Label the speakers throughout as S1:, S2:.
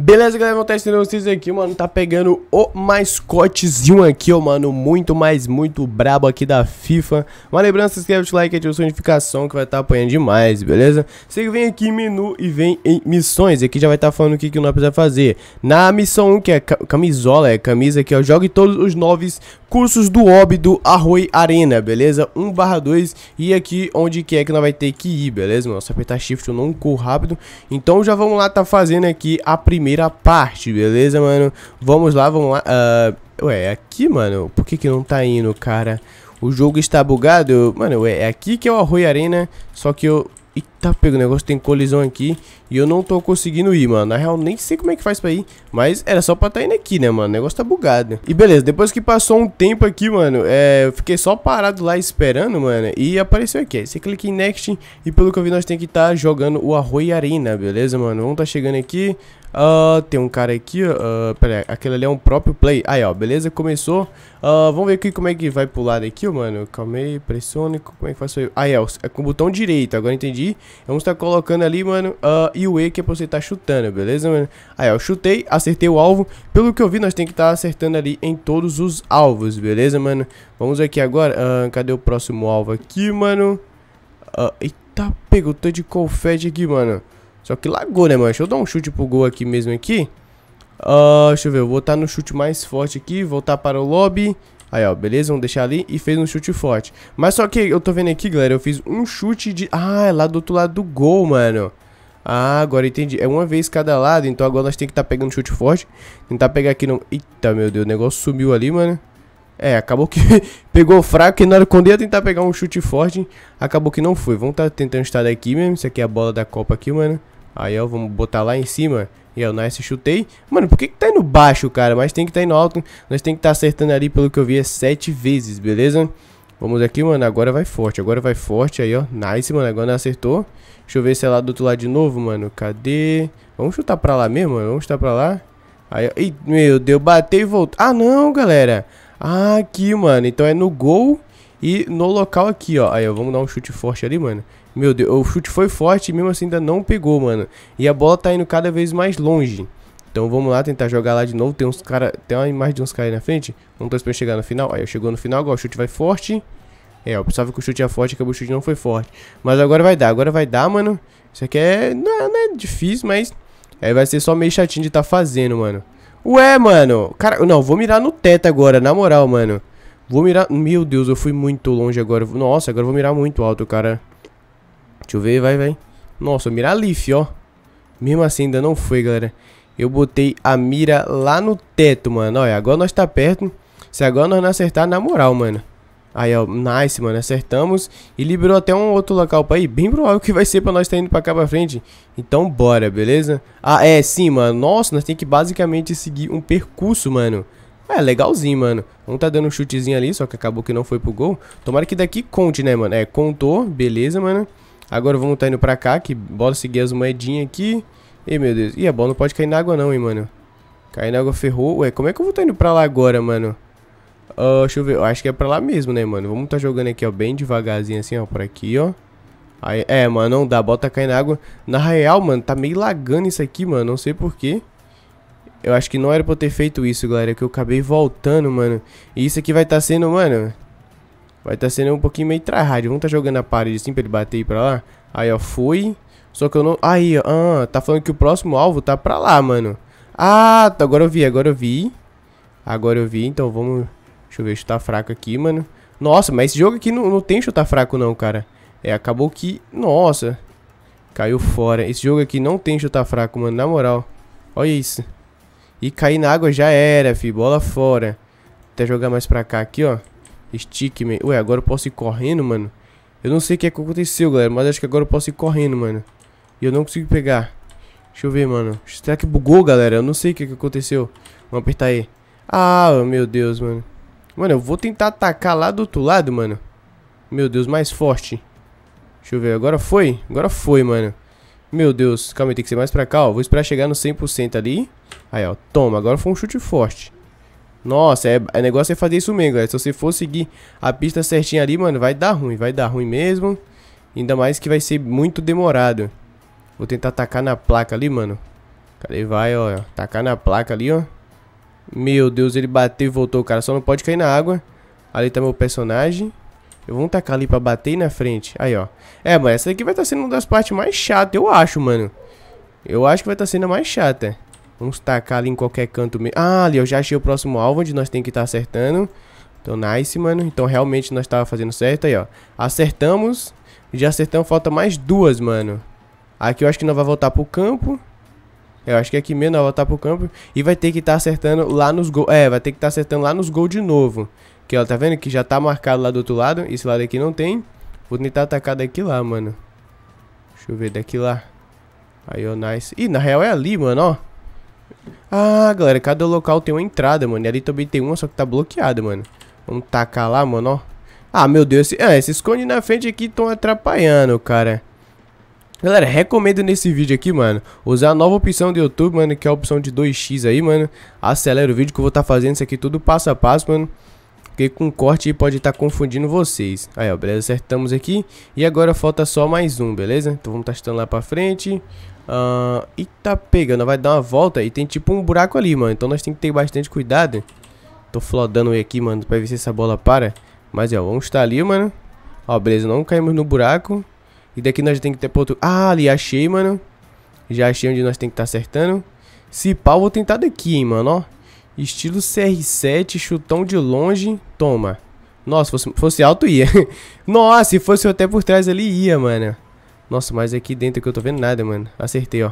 S1: Beleza, galera, vamos estar vocês aqui, mano, tá pegando o mascotezinho aqui, ó, mano, muito, mais muito brabo aqui da FIFA. Uma lembrança, se inscreve, like, ativa a notificação que vai estar tá apanhando demais, beleza? Você vem aqui em menu e vem em missões, aqui já vai estar tá falando o que, que nós precisamos fazer. Na missão 1, que é camisola, é camisa aqui, ó, jogue todos os noves cursos do OB do Arroi Arena, beleza? 1 barra 2 e aqui onde que é que nós vai ter que ir, beleza, mano? Se apertar shift eu não corro rápido, então já vamos lá tá fazendo aqui a primeira primeira parte, beleza, mano? Vamos lá, vamos lá. Uh, ué, é aqui, mano, por que que não tá indo, cara? O jogo está bugado? mano, ué, é aqui que é o Arroio Arena, só que eu... Eita, pega, o negócio tem colisão aqui e eu não tô conseguindo ir, mano. Na real, nem sei como é que faz pra ir, mas era só pra tá indo aqui, né, mano? O negócio tá bugado. E beleza, depois que passou um tempo aqui, mano, é, eu fiquei só parado lá esperando, mano, e apareceu aqui. Você clica em Next e pelo que eu vi, nós tem que estar tá jogando o Arroio Arena, beleza, mano? Vamos tá chegando aqui, Uh, tem um cara aqui, uh, pera aí, aquele ali é um próprio play. Aí, ó, beleza, começou. Uh, vamos ver aqui como é que vai pular aqui, mano. Calma aí, pressione, como é que faz aí? Aí, ó, é com o botão direito, agora entendi. Vamos estar colocando ali, mano, uh, e o E que é pra você estar tá chutando, beleza, mano? Aí, ó, chutei, acertei o alvo. Pelo que eu vi, nós tem que estar tá acertando ali em todos os alvos, beleza, mano? Vamos aqui agora, uh, cadê o próximo alvo aqui, mano? Uh, eita, pegou eu de confete aqui, mano. Só que lagou, né, mano? Deixa eu dar um chute pro gol aqui mesmo aqui. Uh, deixa eu ver, eu vou estar tá no chute mais forte aqui, voltar tá para o lobby. Aí, ó, beleza? Vamos deixar ali. E fez um chute forte. Mas só que eu tô vendo aqui, galera, eu fiz um chute de... Ah, é lá do outro lado do gol, mano. Ah, agora entendi. É uma vez cada lado, então agora nós tem que estar tá pegando chute forte. Tentar pegar aqui no... Eita, meu Deus, o negócio sumiu ali, mano. É, acabou que pegou fraco, que na hora quando ia tentar pegar um chute forte, acabou que não foi. Vamos tá tentando estar daqui mesmo, isso aqui é a bola da Copa aqui, mano. Aí, ó, vamos botar lá em cima. E aí, o Nice chutei. Mano, por que que tá indo baixo, cara? Mas tem que tá indo alto. Nós tem que tá acertando ali, pelo que eu vi, é sete vezes, beleza? Vamos aqui, mano. Agora vai forte, agora vai forte. Aí, ó, nice, mano. Agora acertou. Deixa eu ver se é lá do outro lado de novo, mano. Cadê? Vamos chutar pra lá mesmo, mano. Vamos chutar pra lá. Aí, ó. Ih, meu Deus, bateu e voltou. Ah, não, galera. Ah, aqui, mano. Então é no gol e no local aqui, ó. Aí, ó, vamos dar um chute forte ali, mano. Meu Deus, o chute foi forte e mesmo assim ainda não pegou, mano. E a bola tá indo cada vez mais longe. Então vamos lá tentar jogar lá de novo. Tem uns cara, tem uma imagem de uns caras aí na frente. Vamos torcer pra chegar no final. Aí, chegou no final, agora o chute vai forte. É, eu pensava que o chute ia forte, acabou o chute não foi forte. Mas agora vai dar, agora vai dar, mano. Isso aqui é... Não, é, não é difícil, mas... Aí é, vai ser só meio chatinho de tá fazendo, mano. Ué, mano. Cara, não, vou mirar no teto agora, na moral, mano. Vou mirar... Meu Deus, eu fui muito longe agora. Nossa, agora eu vou mirar muito alto, cara. Deixa eu ver, vai, vai. Nossa, mirar Leaf, ó. Mesmo assim, ainda não foi, galera. Eu botei a mira lá no teto, mano. Olha, agora nós tá perto. Se agora nós não acertar, na moral, mano. Aí, ó, nice, mano, acertamos. E liberou até um outro local pra ir. Bem provável que vai ser pra nós estar tá indo pra cá pra frente. Então, bora, beleza? Ah, é, sim, mano. Nossa, nós tem que basicamente seguir um percurso, mano. É, legalzinho, mano. Um tá dando um chutezinho ali, só que acabou que não foi pro gol. Tomara que daqui conte, né, mano? É, contou, beleza, mano. Agora vamos tá indo pra cá, que bora seguir as moedinhas aqui. Ei, meu Deus. Ih, a bola não pode cair na água não, hein, mano. Cair na água ferrou. Ué, como é que eu vou tá indo pra lá agora, mano? Uh, deixa eu ver, eu acho que é pra lá mesmo, né, mano? Vamos tá jogando aqui, ó, bem devagarzinho assim, ó, por aqui, ó. Aí, é, mano, não dá, bota cair na água. Na real, mano, tá meio lagando isso aqui, mano, não sei porquê. Eu acho que não era pra eu ter feito isso, galera, que eu acabei voltando, mano. E isso aqui vai tá sendo, mano, vai tá sendo um pouquinho meio tryhard. Vamos tá jogando a parede assim pra ele bater e pra lá. Aí, ó, foi. Só que eu não... Aí, ó, ah, tá falando que o próximo alvo tá pra lá, mano. Ah, tá, agora eu vi, agora eu vi. Agora eu vi, então vamos... Deixa eu ver, chutar fraco aqui, mano. Nossa, mas esse jogo aqui não, não tem chutar fraco não, cara. É, acabou que... Nossa. Caiu fora. Esse jogo aqui não tem chutar fraco, mano. Na moral. Olha isso. E cair na água já era, fi. Bola fora. Até jogar mais pra cá aqui, ó. Stickman. Ué, agora eu posso ir correndo, mano. Eu não sei o que, é que aconteceu, galera. Mas acho que agora eu posso ir correndo, mano. E eu não consigo pegar. Deixa eu ver, mano. Será que bugou, galera? Eu não sei o que, é que aconteceu. Vamos apertar aí. Ah, meu Deus, mano. Mano, eu vou tentar atacar lá do outro lado, mano. Meu Deus, mais forte. Deixa eu ver, agora foi? Agora foi, mano. Meu Deus, calma aí, tem que ser mais pra cá, ó. Vou esperar chegar no 100% ali. Aí, ó, toma. Agora foi um chute forte. Nossa, é, é negócio é fazer isso mesmo, galera. Se você for seguir a pista certinha ali, mano, vai dar ruim. Vai dar ruim mesmo. Ainda mais que vai ser muito demorado. Vou tentar atacar na placa ali, mano. Cadê? Vai, ó. Atacar na placa ali, ó. Meu Deus, ele bateu e voltou, cara. Só não pode cair na água. Ali tá meu personagem. Eu vou tacar ali pra bater na frente. Aí, ó. É, mas essa daqui vai estar tá sendo uma das partes mais chatas, eu acho, mano. Eu acho que vai estar tá sendo a mais chata. Vamos tacar ali em qualquer canto mesmo. Ah, ali, eu já achei o próximo alvo onde nós tem que estar tá acertando. Então, nice, mano. Então, realmente, nós tava fazendo certo. Aí, ó. Acertamos. Já acertamos. Falta mais duas, mano. Aqui eu acho que nós vai voltar pro campo. Eu acho que é aqui mesmo, ela voltar tá pro campo. E vai ter que estar tá acertando lá nos gols. É, vai ter que estar tá acertando lá nos gols de novo. Que ó, tá vendo que já tá marcado lá do outro lado. Esse lado aqui não tem. Vou tentar atacar daqui lá, mano. Deixa eu ver daqui lá. Aí, ó, nice. Ih, na real é ali, mano, ó. Ah, galera, cada local tem uma entrada, mano. E ali também tem uma, só que tá bloqueada, mano. Vamos tacar lá, mano, ó. Ah, meu Deus. Esse... Ah, é, esses cones na frente aqui estão atrapalhando, cara. Galera, recomendo nesse vídeo aqui, mano, usar a nova opção do YouTube, mano, que é a opção de 2x aí, mano. Acelera o vídeo que eu vou estar tá fazendo isso aqui tudo passo a passo, mano. Porque com corte pode estar tá confundindo vocês. Aí, ó, beleza, acertamos aqui. E agora falta só mais um, beleza? Então vamos estar tá lá pra frente. Uh, e tá pegando, vai dar uma volta e tem tipo um buraco ali, mano. Então nós temos que ter bastante cuidado. Tô flodando aqui, mano, pra ver se essa bola para. Mas, ó, vamos estar ali, mano. Ó, beleza, não caímos no buraco. E daqui nós tem que ter ponto... Ah, ali achei, mano. Já achei onde nós tem que estar tá acertando. Se pau, vou tentar daqui, hein, mano, ó. Estilo CR7, chutão de longe. Toma. Nossa, fosse, fosse alto, ia. Nossa, se fosse até por trás ali, ia, mano. Nossa, mas aqui dentro que eu tô vendo nada, mano. Acertei, ó.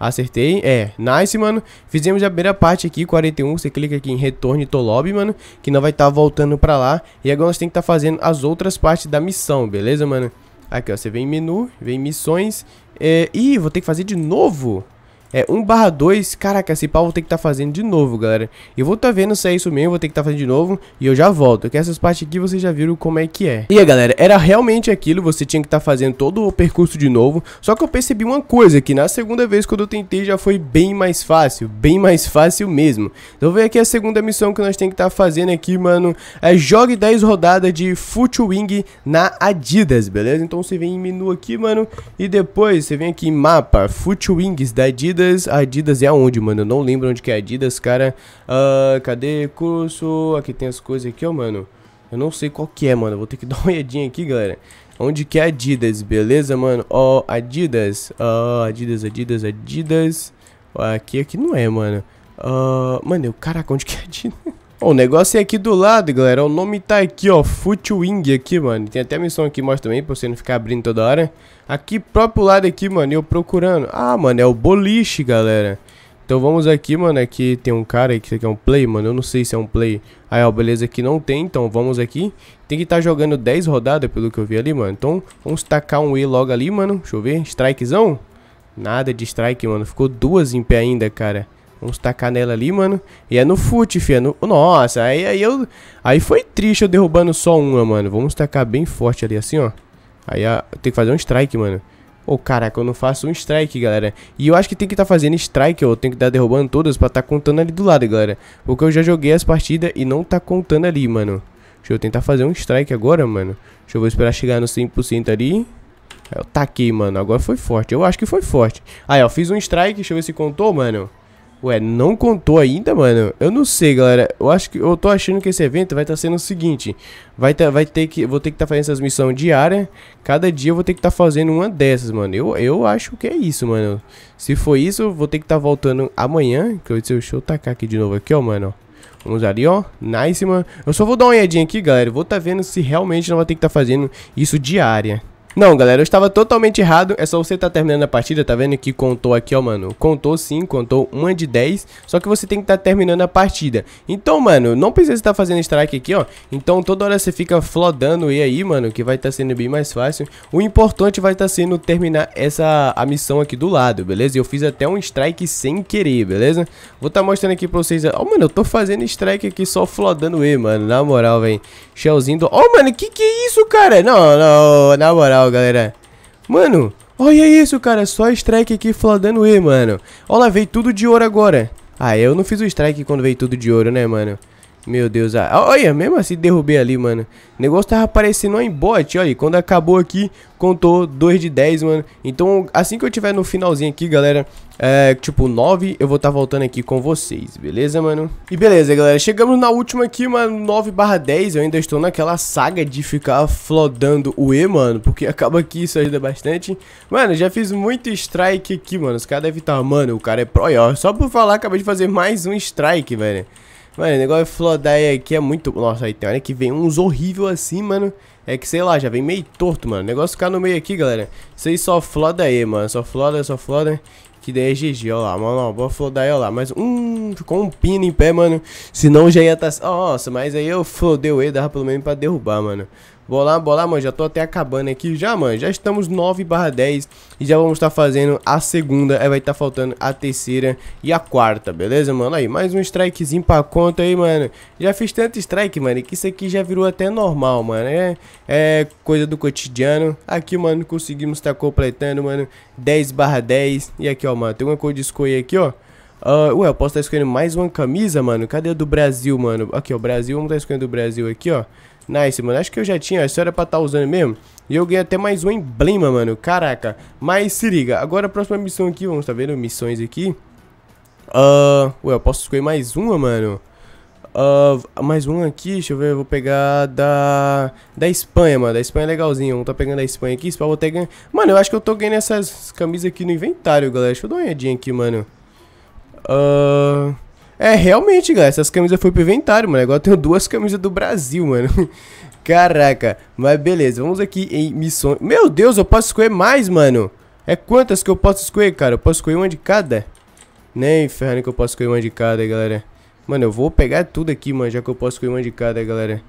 S1: Acertei, é, nice, mano Fizemos a primeira parte aqui, 41 Você clica aqui em retorno e lobby, mano Que não vai estar tá voltando pra lá E agora nós tem que estar tá fazendo as outras partes da missão, beleza, mano? Aqui, ó, você vem em menu, vem em missões. É... Ih, vou ter que fazer de novo? É, 1 barra 2, caraca, esse pau vou ter que estar tá fazendo de novo, galera. Eu vou estar tá vendo se é isso mesmo, vou ter que estar tá fazendo de novo e eu já volto. Que essas partes aqui vocês já viram como é que é. E aí, galera, era realmente aquilo, você tinha que estar tá fazendo todo o percurso de novo. Só que eu percebi uma coisa, que na segunda vez quando eu tentei já foi bem mais fácil, bem mais fácil mesmo. Então vem aqui a segunda missão que nós temos que estar tá fazendo aqui, mano. É jogue 10 rodadas de Footwing na Adidas, beleza? Então você vem em menu aqui, mano, e depois você vem aqui em mapa, Footwings da Adidas Adidas. Adidas é aonde, mano? Eu não lembro onde que é Adidas, cara. Uh, cadê curso? Aqui tem as coisas aqui, ó, mano. Eu não sei qual que é, mano. Vou ter que dar uma olhadinha aqui, galera. Onde que é Adidas, beleza, mano? Ó, oh, Adidas. Ó, oh, Adidas, Adidas, Adidas. Aqui, aqui não é, mano. Uh, mano, caraca, onde que é Adidas? o negócio é aqui do lado, galera. O nome tá aqui, ó. Footwing aqui, mano. Tem até a missão aqui, mostra também, pra você não ficar abrindo toda hora. Aqui, próprio lado aqui, mano, eu procurando. Ah, mano, é o boliche, galera. Então vamos aqui, mano, aqui tem um cara que é um play, mano, eu não sei se é um play. Aí, ó, beleza, aqui não tem, então vamos aqui. Tem que estar tá jogando 10 rodadas, pelo que eu vi ali, mano. Então, vamos tacar um E logo ali, mano. Deixa eu ver, strikezão. Nada de strike, mano, ficou duas em pé ainda, cara uns tacar nela ali, mano. E é no fute, fia. No... Nossa, aí, aí eu. Aí foi triste eu derrubando só uma, mano. Vamos tacar bem forte ali, assim, ó. Aí eu tem que fazer um strike, mano. Ô, oh, caraca, eu não faço um strike, galera. E eu acho que tem que estar tá fazendo strike, ou tem que estar tá derrubando todas pra estar tá contando ali do lado, galera. Porque eu já joguei as partidas e não tá contando ali, mano. Deixa eu tentar fazer um strike agora, mano. Deixa eu esperar chegar no 100% ali. Eu taquei, mano. Agora foi forte. Eu acho que foi forte. Aí, ó, fiz um strike. Deixa eu ver se contou, mano. Ué, não contou ainda, mano? Eu não sei, galera. Eu acho que eu tô achando que esse evento vai estar tá sendo o seguinte. Vai, tá, vai ter que. Vou ter que estar tá fazendo essas missões diárias. Cada dia eu vou ter que estar tá fazendo uma dessas, mano. Eu, eu acho que é isso, mano. Se for isso, eu vou ter que estar tá voltando amanhã. Que eu, deixa eu tacar aqui de novo aqui, ó, mano. Vamos ali, ó. Nice, mano. Eu só vou dar uma olhadinha aqui, galera. Vou estar tá vendo se realmente não vai ter que estar fazendo isso diária. Não, galera, eu estava totalmente errado. É só você estar tá terminando a partida, tá vendo que contou aqui, ó, mano. Contou sim, contou uma de 10. Só que você tem que estar tá terminando a partida. Então, mano, não precisa estar tá fazendo strike aqui, ó. Então, toda hora você fica flodando e aí, mano, que vai estar tá sendo bem mais fácil. O importante vai estar tá sendo terminar essa a missão aqui do lado, beleza? Eu fiz até um strike sem querer, beleza? Vou estar tá mostrando aqui pra vocês. Ó, oh, mano, eu tô fazendo strike aqui só flodando E, mano. Na moral, velho. Shellzinho do... Ó, oh, mano, que que é isso, cara? Não, não, na moral legal, galera. Mano, olha isso, cara. Só strike aqui fladando E, mano. Olha lá, veio tudo de ouro agora. Ah, eu não fiz o strike quando veio tudo de ouro, né, mano? Meu Deus, ah, olha, mesmo assim derrubei ali, mano. O negócio tava aparecendo um bot, olha. Quando acabou aqui, contou 2 de 10, mano. Então, assim que eu tiver no finalzinho aqui, galera, é, tipo 9, eu vou estar tá voltando aqui com vocês, beleza, mano? E beleza, galera, chegamos na última aqui, mano, 9 barra 10. Eu ainda estou naquela saga de ficar flodando o E, mano, porque acaba que isso ajuda bastante. Mano, já fiz muito strike aqui, mano. Os caras devem estar, tá, mano, o cara é pro, ó. Só por falar, acabei de fazer mais um strike, velho. Mano, o negócio de Flodai aqui é muito... Nossa, aí tem hora que vem uns horrível assim, mano. É que, sei lá, já vem meio torto, mano. O negócio ficar no meio aqui, galera. Vocês só floda aí, mano. Só floda, só floda. Que daí é GG, ó lá, mano, ó, vou flodar, ó lá, mas, hum, ficou um pino em pé, mano, senão já ia estar, tá... nossa, mas aí eu flodei o E, dava pelo menos pra derrubar, mano. Bora lá, bora lá, mano. Já tô até acabando aqui. Já, mano, já estamos 9 barra 10 e já vamos estar tá fazendo a segunda. Aí vai estar tá faltando a terceira e a quarta, beleza, mano? Aí, mais um strikezinho pra conta aí, mano. Já fiz tanto strike, mano, que isso aqui já virou até normal, mano. É, é coisa do cotidiano. Aqui, mano, conseguimos estar tá completando, mano, 10 barra 10. E aqui, ó, mano, tem uma cor de escolha aqui, ó. Uh, ué, eu posso estar tá escolhendo mais uma camisa, mano? Cadê a do Brasil, mano? Aqui, ó, Brasil, vamos estar tá escolhendo o Brasil aqui, ó. Nice, mano. Acho que eu já tinha, isso era é pra estar tá usando mesmo. E eu ganhei até mais um emblema, mano. Caraca. Mas se liga, agora a próxima missão aqui, vamos tá vendo? Missões aqui. Uh, ué, eu posso escolher mais uma, mano. Uh, mais uma aqui, deixa eu ver, eu vou pegar da da Espanha, mano. Da Espanha é legalzinho. Vamos tá pegando a Espanha aqui, vou até ganhar. Mano, eu acho que eu tô ganhando essas camisas aqui no inventário, galera. Deixa eu dar uma olhadinha aqui, mano. Uh, é, realmente, galera, essas camisas foi pro inventário, mano. Agora eu tenho duas camisas do Brasil, mano. Caraca, mas beleza, vamos aqui em missões. Meu Deus, eu posso escolher mais, mano. É quantas que eu posso escolher, cara? Eu posso escolher uma de cada? Nem né, ferrando que eu posso escolher uma de cada, galera. Mano, eu vou pegar tudo aqui, mano, já que eu posso escolher uma de cada, galera.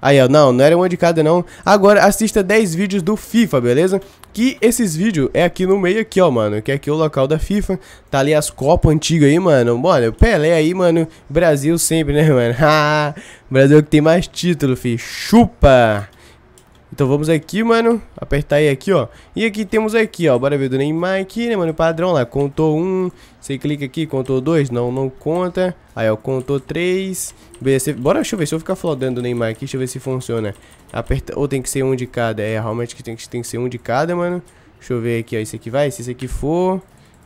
S1: Aí, ó, não, não era uma de cada, não. Agora, assista 10 vídeos do FIFA, beleza? Que esses vídeos é aqui no meio aqui, ó, mano. Que é aqui o local da FIFA. Tá ali as Copas antigas aí, mano. Olha, Pelé aí, mano. Brasil sempre, né, mano? Brasil que tem mais título, fi. Chupa! Então vamos aqui, mano, apertar aí aqui, ó E aqui temos aqui, ó, bora ver do Neymar aqui, né, mano, padrão lá Contou um, você clica aqui, contou dois não, não conta Aí, ó, contou três Beleza. Bora, deixa eu ver, se eu ficar flodando do Neymar aqui, deixa eu ver se funciona Aperta... Ou tem que ser um de cada, é, realmente que tem, que tem que ser um de cada, mano Deixa eu ver aqui, ó, esse aqui vai, se esse aqui for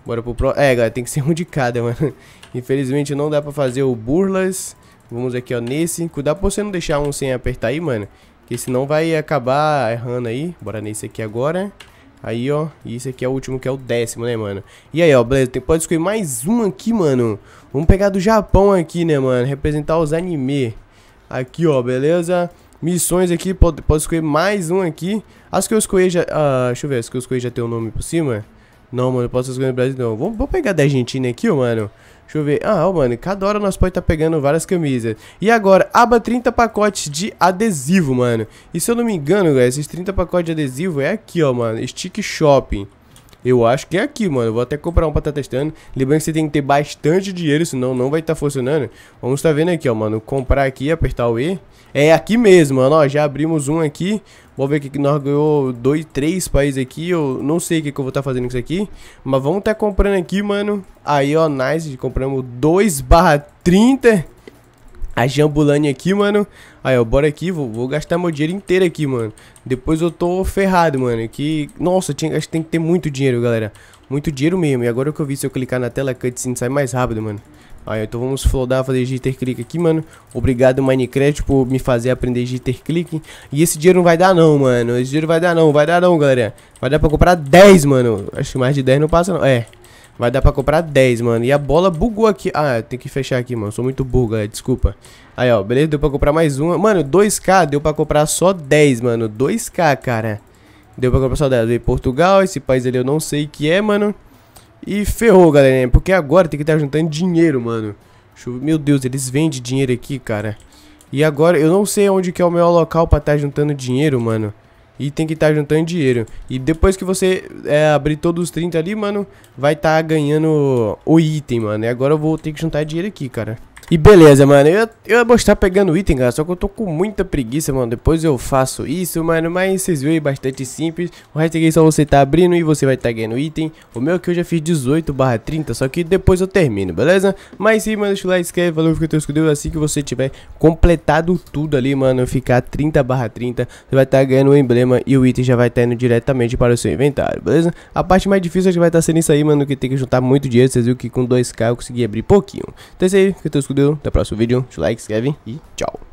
S1: Bora pro próximo. É, galera, tem que ser um de cada, mano. Infelizmente não dá pra fazer o burlas. Vamos aqui, ó, nesse. Cuidado pra você não deixar um sem apertar aí, mano. Porque senão vai acabar errando aí. Bora nesse aqui agora. Aí, ó. E esse aqui é o último, que é o décimo, né, mano? E aí, ó, beleza. Tem, pode escolher mais um aqui, mano. Vamos pegar do Japão aqui, né, mano? Representar os anime. Aqui, ó, beleza? Missões aqui. Pode, pode escolher mais um aqui. acho que eu escolhi já... Uh, deixa eu ver. Acho que eu escolhi já tem o um nome por cima. Não, mano, eu posso escolher o Brasil não. Vou vamos pegar da Argentina aqui, ó, mano. Deixa eu ver. Ah, ó, mano, cada hora nós pode estar tá pegando várias camisas. E agora, aba 30 pacotes de adesivo, mano. E se eu não me engano, galera, esses 30 pacotes de adesivo é aqui, ó, mano. Stick Shopping. Eu acho que é aqui, mano. Eu vou até comprar um pra tá testando. Lembrando que você tem que ter bastante dinheiro, senão não vai estar tá funcionando. Vamos tá vendo aqui, ó, mano. Comprar aqui, apertar o E. É aqui mesmo, mano. Ó, já abrimos um aqui. Vou ver que nós ganhou dois, três países aqui. Eu não sei o que, que eu vou estar tá fazendo com isso aqui. Mas vamos tá comprando aqui, mano. Aí, ó, nice. Compramos 2 barra 30 a Jambulani aqui, mano. Aí, ó, bora aqui, vou, vou, gastar meu dinheiro inteiro aqui, mano. Depois eu tô ferrado, mano. Que, nossa, tinha, acho que tem que ter muito dinheiro, galera. Muito dinheiro mesmo. E agora que eu vi, se eu clicar na tela, cutscene sai mais rápido, mano. Aí, então vamos flodar, fazer jitter click aqui, mano. Obrigado, Minecraft, por me fazer aprender jitter click. E esse dinheiro não vai dar não, mano. Esse dinheiro vai dar não, vai dar não, galera. Vai dar pra comprar 10, mano. Acho que mais de 10 não passa não. É, Vai dar pra comprar 10, mano. E a bola bugou aqui. Ah, tem que fechar aqui, mano. Sou muito burro, galera. Desculpa. Aí, ó. Beleza, deu pra comprar mais uma. Mano, 2K deu pra comprar só 10, mano. 2K, cara. Deu pra comprar só 10. Veio Portugal, esse país ali eu não sei o que é, mano. E ferrou, galera. Porque agora tem que estar tá juntando dinheiro, mano. Meu Deus, eles vendem dinheiro aqui, cara. E agora, eu não sei onde que é o melhor local pra estar tá juntando dinheiro, mano. E tem que estar tá juntando dinheiro. E depois que você é, abrir todos os 30 ali, mano, vai estar tá ganhando o item, mano. E agora eu vou ter que juntar dinheiro aqui, cara. E beleza, mano, eu, eu ia mostrar pegando item, cara, só que eu tô com muita preguiça, mano, depois eu faço isso, mano, mas vocês viram aí, é bastante simples, o resto aqui é só você tá abrindo e você vai tá ganhando item, o meu aqui eu já fiz 18 barra 30, só que depois eu termino, beleza? Mas sim, mano, deixa o like, inscreve. valeu, fica teu Deus, assim que você tiver completado tudo ali, mano, ficar 30 barra 30, você vai tá ganhando o emblema e o item já vai tá indo diretamente para o seu inventário, beleza? A parte mais difícil acho que vai tá sendo isso aí, mano, que tem que juntar muito dinheiro, vocês viram que com 2k eu consegui abrir pouquinho, então é isso aí, fica teu escudo comigo. Até o próximo vídeo. Deixa o like, se inscreve e tchau.